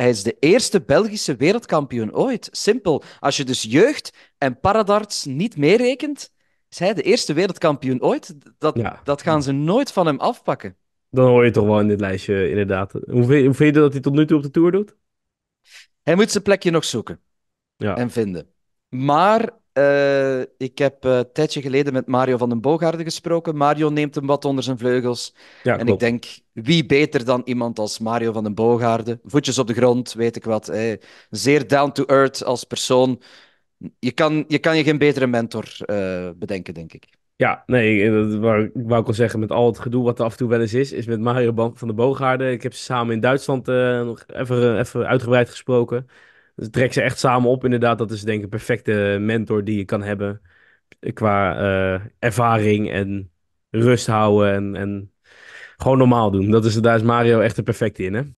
hij is de eerste Belgische wereldkampioen ooit. Simpel. Als je dus jeugd en paradarts niet meerekent, is hij de eerste wereldkampioen ooit. Dat, dat gaan ze nooit van hem afpakken. Dan hoor je toch wel in dit lijstje, inderdaad. Hoe vind je dat hij tot nu toe op de Tour doet? Hij moet zijn plekje nog zoeken ja. en vinden. Maar eh, ik heb uh, een tijdje geleden met Mario van den Boogaarde gesproken. Mario neemt hem wat onder zijn vleugels. en ik denk, wie beter dan iemand als Mario van den Boogaarde? Voetjes op de grond, weet ik wat. Zeer down to earth als persoon. Je kan je, kan je geen betere mentor eh, bedenken, denk ik. Ja, nee, dat wou, wou, ik al zeggen, met al het gedoe wat er af en toe wel eens is, is met Mario van den Boogaarde. Ik heb ze samen in Duitsland nog even, even uitgebreid gesproken. Dus trek ze echt samen op, inderdaad. Dat is denk ik een perfecte mentor die je kan hebben. Eh, qua eh, ervaring en rust houden en, en gewoon normaal doen. Dat is, daar is Mario echt de perfecte in, hè?